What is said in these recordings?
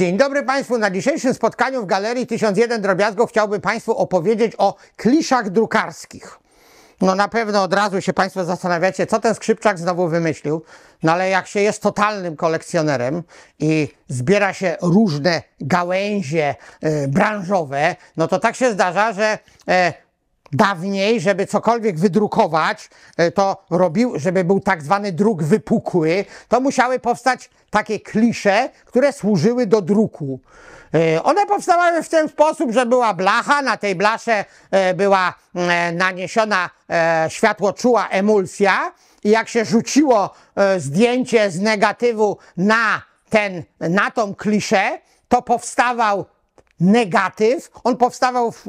Dzień dobry Państwu. Na dzisiejszym spotkaniu w Galerii 1001 Drobiazgo chciałbym Państwu opowiedzieć o kliszach drukarskich. No na pewno od razu się Państwo zastanawiacie, co ten skrzypczak znowu wymyślił. No ale jak się jest totalnym kolekcjonerem i zbiera się różne gałęzie y, branżowe, no to tak się zdarza, że y, dawniej, żeby cokolwiek wydrukować, e, to robił, żeby był tak zwany druk wypukły, to musiały powstać takie klisze, które służyły do druku. E, one powstawały w ten sposób, że była blacha, na tej blasze e, była naniesiona światłoczuła emulsja i jak się rzuciło zdjęcie z negatywu na, ten, na tą kliszę, to powstawał negatyw. On powstawał w,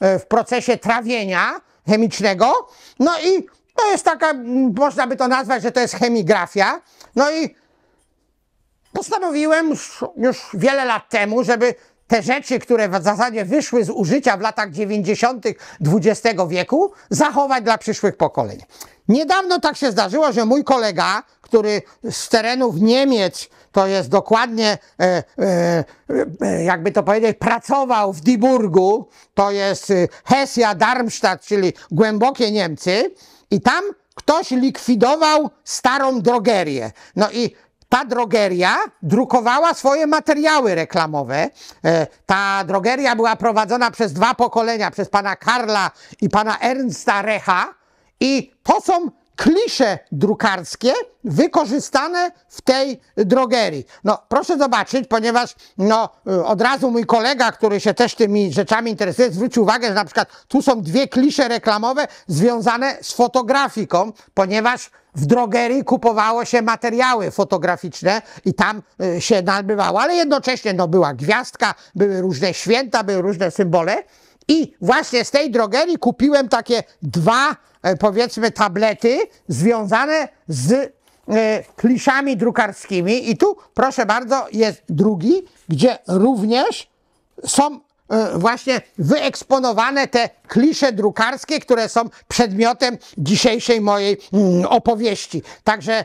e, w procesie trawienia chemicznego. No i to jest taka, można by to nazwać, że to jest chemigrafia. No i postanowiłem już, już wiele lat temu, żeby te rzeczy, które w zasadzie wyszły z użycia w latach 90. XX wieku, zachować dla przyszłych pokoleń. Niedawno tak się zdarzyło, że mój kolega, który z terenów Niemiec, to jest dokładnie, e, e, e, jakby to powiedzieć, pracował w Diburgu, to jest y, Hesja, Darmstadt, czyli głębokie Niemcy, i tam ktoś likwidował starą drogerię. No i ta drogeria drukowała swoje materiały reklamowe. Ta drogeria była prowadzona przez dwa pokolenia, przez pana Karla i pana Ernsta Recha. I to są klisze drukarskie wykorzystane w tej drogerii. No, proszę zobaczyć, ponieważ no, y, od razu mój kolega, który się też tymi rzeczami interesuje, zwrócił uwagę, że na przykład tu są dwie klisze reklamowe związane z fotografiką, ponieważ w drogerii kupowało się materiały fotograficzne i tam y, się nabywało, ale jednocześnie no, była gwiazdka, były różne święta, były różne symbole. I właśnie z tej drogerii kupiłem takie dwa, e, powiedzmy, tablety związane z e, kliszami drukarskimi. I tu, proszę bardzo, jest drugi, gdzie również są e, właśnie wyeksponowane te klisze drukarskie, które są przedmiotem dzisiejszej mojej mm, opowieści. Także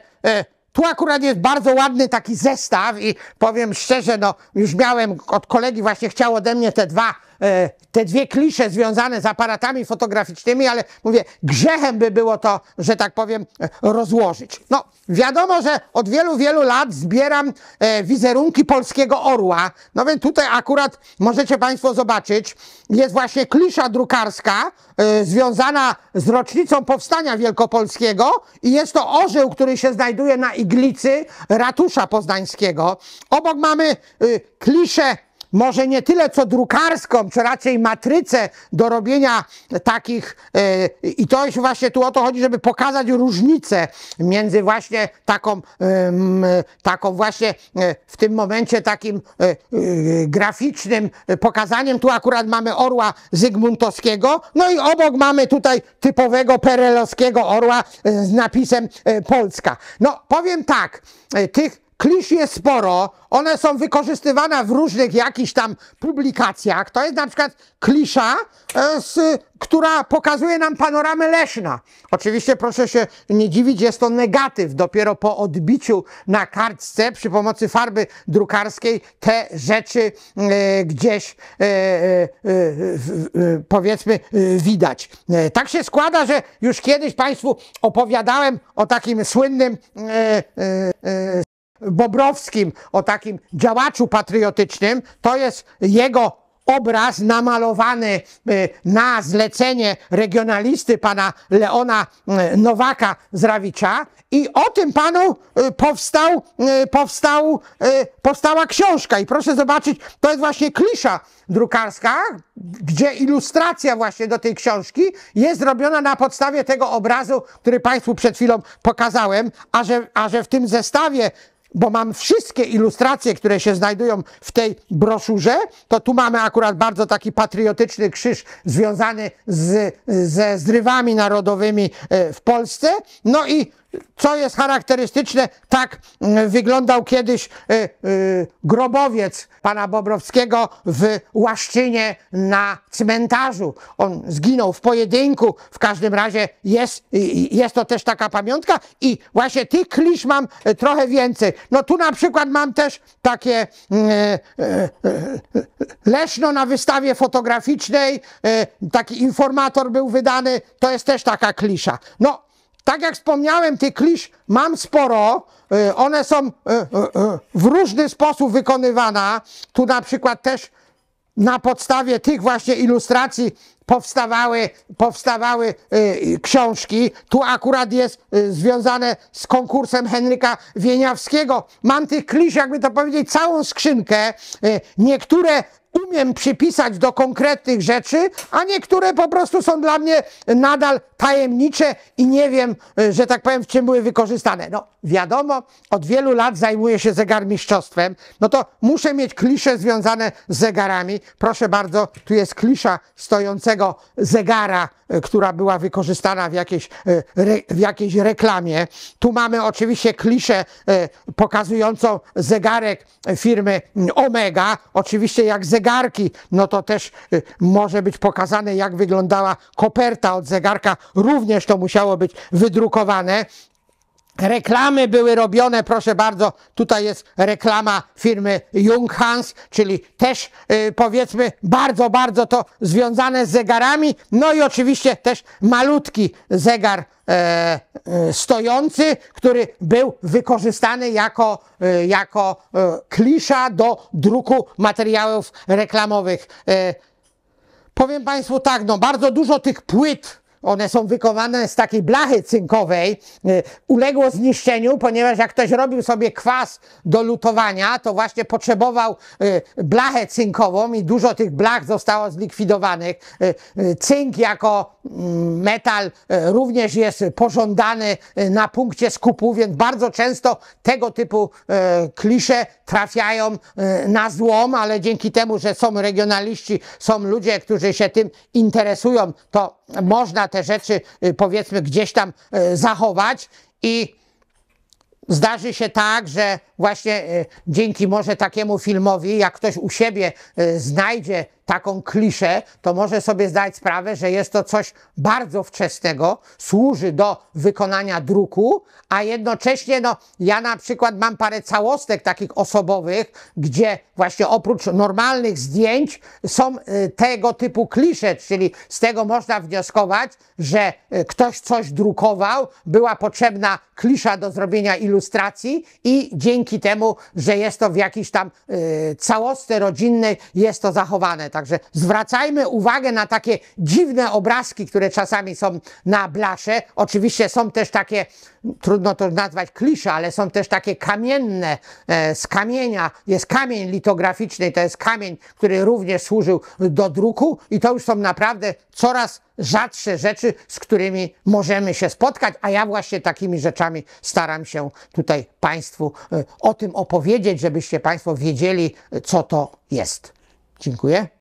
tu akurat jest bardzo ładny taki zestaw i powiem szczerze, no już miałem od kolegi właśnie chciał ode mnie te dwa E, te dwie klisze związane z aparatami fotograficznymi, ale mówię, grzechem by było to, że tak powiem, rozłożyć. No, wiadomo, że od wielu, wielu lat zbieram e, wizerunki polskiego orła. No więc tutaj akurat możecie Państwo zobaczyć, jest właśnie klisza drukarska e, związana z rocznicą powstania wielkopolskiego i jest to orzeł, który się znajduje na iglicy ratusza poznańskiego. Obok mamy y, kliszę może nie tyle co drukarską, czy raczej matrycę do robienia takich, e, i to już właśnie tu o to chodzi, żeby pokazać różnicę między właśnie taką, taką właśnie e, w tym momencie takim e, graficznym pokazaniem. Tu akurat mamy orła zygmuntowskiego, no i obok mamy tutaj typowego perelowskiego orła z napisem Polska. No powiem tak, tych Klisz jest sporo, one są wykorzystywane w różnych jakichś tam publikacjach. To jest na przykład klisza, e, z, która pokazuje nam panoramę Leszna. Oczywiście proszę się nie dziwić, jest to negatyw. Dopiero po odbiciu na kartce przy pomocy farby drukarskiej te rzeczy e, gdzieś e, e, e powiedzmy e, widać. tak się składa, że już kiedyś Państwu opowiadałem o takim słynnym Bobrowskim, o takim działaczu patriotycznym. To jest jego obraz namalowany y, na zlecenie regionalisty pana Leona y, Nowaka z Rawicza i o tym panu y, powstał, powstał, powstała książka i proszę zobaczyć, to jest właśnie klisza drukarska, gdzie ilustracja właśnie do tej książki jest zrobiona na podstawie tego obrazu, który państwu przed chwilą pokazałem, a że, a że w tym zestawie bo mam wszystkie ilustracje, które się znajdują w tej broszurze, to tu mamy akurat bardzo taki patriotyczny krzyż związany z, ze zrywami narodowymi e, w Polsce. No i co jest charakterystyczne, tak mm, wyglądał kiedyś y, y, grobowiec pana Bobrowskiego w Łaszczynie na cmentarzu. On zginął w pojedynku, w każdym razie jest, y, jest to też taka pamiątka i właśnie tych klisz mam trochę więcej. No tu na przykład mam też takie Leszno na wystawie fotograficznej, taki informator był wydany, to jest też taka klisza. No tak jak wspomniałem, tych klisz mam sporo. Y, one są y, y, w różny sposób wykonywane. Tu na przykład też na podstawie tych właśnie ilustracji powstawały, powstawały y, książki. Tu akurat jest y, związane z konkursem Henryka Wieniawskiego. Mam tych klisz, jakby to powiedzieć, całą skrzynkę. Y, niektóre umiem przypisać do konkretnych rzeczy, a niektóre po prostu są dla mnie nadal tajemnicze i nie wiem, y, że tak powiem, w czym były wykorzystane. No wiadomo, od wielu lat zajmuję się zegarmistrzostwem, no to muszę mieć klisze związane z zegarami. Proszę bardzo, tu jest klisza stojącego tego zegara, e, która była wykorzystana w jakiejś, e, w jakiejś reklamie. Tu mamy oczywiście kliszę e, pokazującą zegarek firmy Omega. Oczywiście jak zegarki, no to też może być pokazane jak wyglądała koperta od zegarka. Również to musiało być wydrukowane. Reklamy były robione, proszę bardzo, tutaj jest reklama firmy Junghans, czyli też yy, powiedzmy bardzo, bardzo to związane z zegarami. No i oczywiście też malutki zegar e, e, stojący, który był wykorzystany jako, e, jako klisza do druku materiałów reklamowych. powiem Państwu tak, no bardzo dużo tych płyt one są wykonane z takiej blachy cynkowej, y, uległo zniszczeniu, ponieważ jak ktoś robił sobie kwas do lutowania, to właśnie potrzebował y, blachę cynkową i dużo tych blach zostało zlikwidowanych. Y, cynk jako mm, metal również jest pożądany na punkcie skupu, więc bardzo często tego typu klisze trafiają na złom, ale dzięki temu, że są regionaliści, są ludzie, którzy się tym interesują, to można te rzeczy, y, powiedzmy, gdzieś tam y, zachować i Zdarzy się tak, że właśnie y, dzięki może takiemu filmowi, jak ktoś u siebie znajdzie taką kliszę, to może sobie zdać sprawę, że jest to coś bardzo wczesnego, służy do wykonania druku, a jednocześnie, no, ja na przykład mam parę całostek takich osobowych, gdzie właśnie oprócz normalnych zdjęć są y, tego typu klisze, czyli z tego można wnioskować, że y, ktoś coś drukował, była potrzebna klisza do zrobienia ilustracji i dzięki temu, że jest to w jakiejś tam y, całostce rodzinnej, jest to zachowane. Także zwracajmy uwagę na takie dziwne obrazki, które czasami są na blasze. Oczywiście są też takie, trudno to nazwać klisze, ale są też takie kamienne, e, z kamienia. Jest kamień litograficzny, to jest kamień, który również służył do druku i to już są naprawdę coraz rzadsze rzeczy, z którymi możemy się spotkać, a ja właśnie takimi rzeczami staram się tutaj Państwu e, o tym opowiedzieć, żebyście Państwo wiedzieli, e, co to jest. Dziękuję.